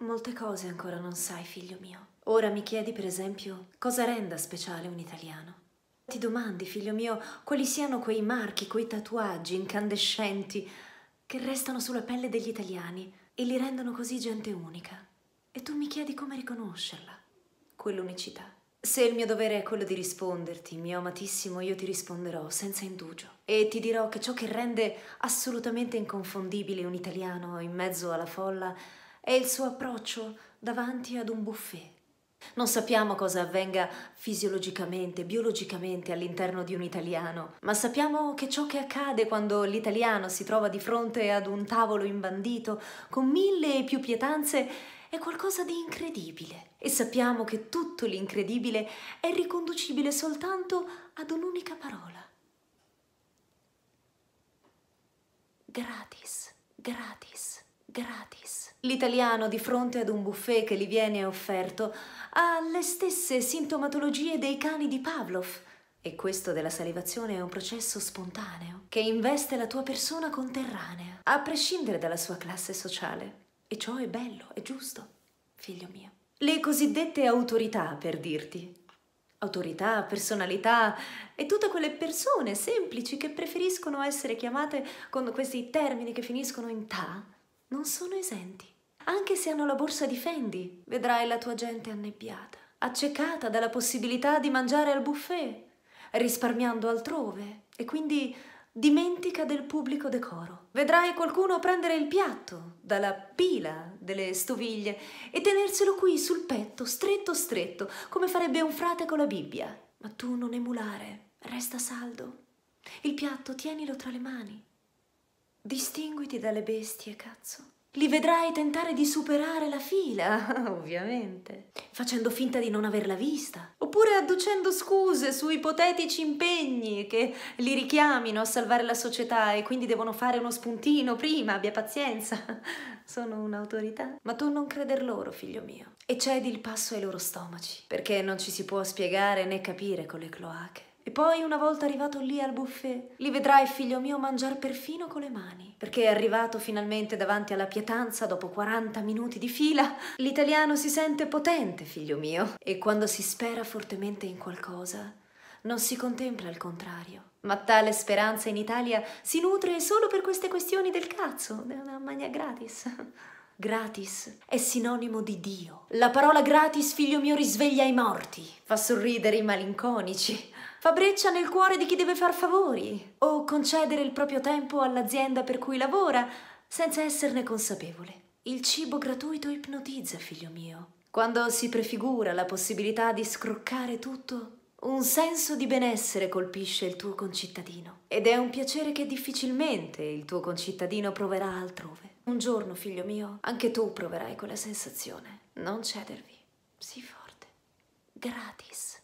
Molte cose ancora non sai, figlio mio. Ora mi chiedi, per esempio, cosa renda speciale un italiano. Ti domandi, figlio mio, quali siano quei marchi, quei tatuaggi incandescenti che restano sulla pelle degli italiani e li rendono così gente unica. E tu mi chiedi come riconoscerla, quell'unicità. Se il mio dovere è quello di risponderti, mio amatissimo, io ti risponderò senza indugio e ti dirò che ciò che rende assolutamente inconfondibile un italiano in mezzo alla folla è il suo approccio davanti ad un buffet. Non sappiamo cosa avvenga fisiologicamente, biologicamente all'interno di un italiano, ma sappiamo che ciò che accade quando l'italiano si trova di fronte ad un tavolo imbandito con mille e più pietanze è qualcosa di incredibile. E sappiamo che tutto l'incredibile è riconducibile soltanto ad un'unica parola. Gratis, gratis gratis. L'italiano di fronte ad un buffet che gli viene offerto ha le stesse sintomatologie dei cani di Pavlov e questo della salivazione è un processo spontaneo che investe la tua persona conterranea, a prescindere dalla sua classe sociale. E ciò è bello, è giusto, figlio mio. Le cosiddette autorità, per dirti, autorità, personalità e tutte quelle persone semplici che preferiscono essere chiamate con questi termini che finiscono in ta, non sono esenti. Anche se hanno la borsa di Fendi, vedrai la tua gente annebbiata, accecata dalla possibilità di mangiare al buffet, risparmiando altrove e quindi dimentica del pubblico decoro. Vedrai qualcuno prendere il piatto dalla pila delle stoviglie e tenerselo qui sul petto, stretto stretto, come farebbe un frate con la Bibbia. Ma tu non emulare, resta saldo. Il piatto tienilo tra le mani Distinguiti dalle bestie, cazzo. Li vedrai tentare di superare la fila, ovviamente, facendo finta di non averla vista, oppure adducendo scuse su ipotetici impegni che li richiamino a salvare la società e quindi devono fare uno spuntino prima, abbia pazienza. Sono un'autorità. Ma tu non creder loro, figlio mio, e cedi il passo ai loro stomaci, perché non ci si può spiegare né capire con le cloache. E poi, una volta arrivato lì al buffet, li vedrai, figlio mio, mangiare perfino con le mani. Perché arrivato finalmente davanti alla pietanza dopo 40 minuti di fila, l'italiano si sente potente, figlio mio. E quando si spera fortemente in qualcosa, non si contempla il contrario. Ma tale speranza in Italia si nutre solo per queste questioni del cazzo, è una magna gratis. Gratis è sinonimo di Dio. La parola gratis, figlio mio, risveglia i morti, fa sorridere i malinconici fa breccia nel cuore di chi deve far favori o concedere il proprio tempo all'azienda per cui lavora senza esserne consapevole. Il cibo gratuito ipnotizza, figlio mio. Quando si prefigura la possibilità di scroccare tutto, un senso di benessere colpisce il tuo concittadino ed è un piacere che difficilmente il tuo concittadino proverà altrove. Un giorno, figlio mio, anche tu proverai quella sensazione. Non cedervi. Sii forte. Gratis.